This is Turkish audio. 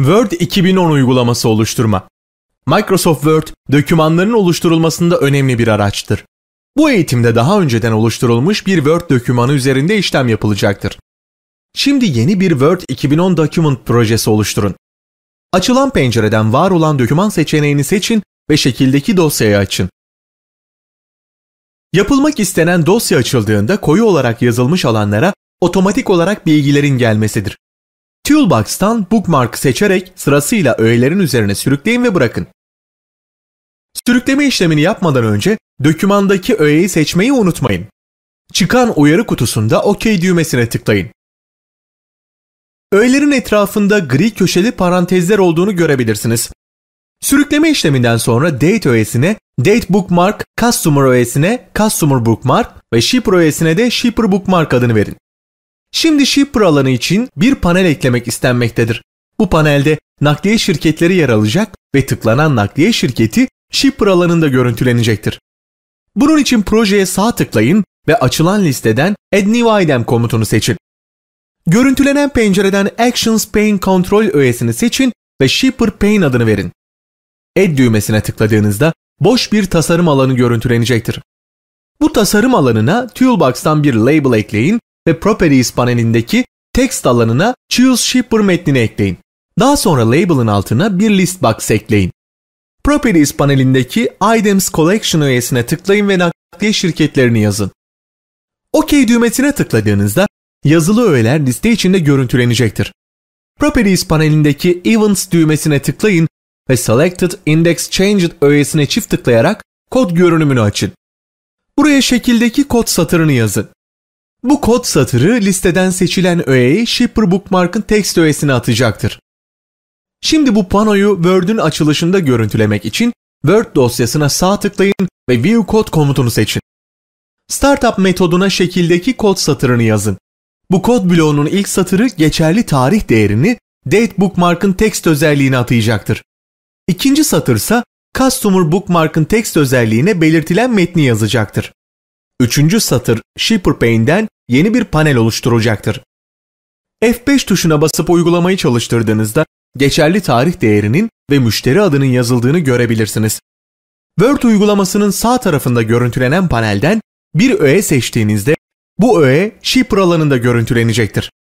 Word 2010 uygulaması oluşturma. Microsoft Word, dokümanların oluşturulmasında önemli bir araçtır. Bu eğitimde daha önceden oluşturulmuş bir Word dokümanı üzerinde işlem yapılacaktır. Şimdi yeni bir Word 2010 Document projesi oluşturun. Açılan pencereden var olan doküman seçeneğini seçin ve şekildeki dosyayı açın. Yapılmak istenen dosya açıldığında koyu olarak yazılmış alanlara otomatik olarak bilgilerin gelmesidir. Toolbox'tan bookmark seçerek sırasıyla öğelerin üzerine sürükleyin ve bırakın. Sürükleme işlemini yapmadan önce dokümandaki öğeyi seçmeyi unutmayın. Çıkan uyarı kutusunda OK düğmesine tıklayın. Öğelerin etrafında gri köşeli parantezler olduğunu görebilirsiniz. Sürükleme işleminden sonra date öğesine, date bookmark, customer öğesine, customer bookmark ve shipper öğesine de shipper bookmark adını verin. Şimdi shipper alanı için bir panel eklemek istenmektedir. Bu panelde nakliye şirketleri yer alacak ve tıklanan nakliye şirketi shipper alanında görüntülenecektir. Bunun için projeye sağ tıklayın ve açılan listeden Add New Item komutunu seçin. Görüntülenen pencereden Actions Pane Control öğesini seçin ve Shipper Pane adını verin. Add düğmesine tıkladığınızda boş bir tasarım alanı görüntülenecektir. Bu tasarım alanına Toolbox'tan bir label ekleyin ve Properties panelindeki text alanına Choose Shipper metnini ekleyin. Daha sonra label'ın altına bir list box ekleyin. Properties panelindeki Items Collection öğesine tıklayın ve nakliye şirketlerini yazın. OK düğmesine tıkladığınızda yazılı öğeler liste içinde görüntülenecektir. Properties panelindeki Events düğmesine tıklayın ve Selected Index Changed öğesine çift tıklayarak kod görünümünü açın. Buraya şekildeki kod satırını yazın. Bu kod satırı listeden seçilen öğeyi Shipper Bookmark'ın text öğesine atacaktır. Şimdi bu panoyu Word'ün açılışında görüntülemek için Word dosyasına sağ tıklayın ve View Code komutunu seçin. Startup metoduna şekildeki kod satırını yazın. Bu kod bloğunun ilk satırı geçerli tarih değerini Date Bookmark'ın text özelliğine atayacaktır. İkinci satırsa Customer Bookmark'ın text özelliğine belirtilen metni yazacaktır. Üçüncü satır Shipper Pane'den yeni bir panel oluşturacaktır. F5 tuşuna basıp uygulamayı çalıştırdığınızda geçerli tarih değerinin ve müşteri adının yazıldığını görebilirsiniz. Word uygulamasının sağ tarafında görüntülenen panelden bir öğe seçtiğinizde bu öğe şifre alanında görüntülenecektir.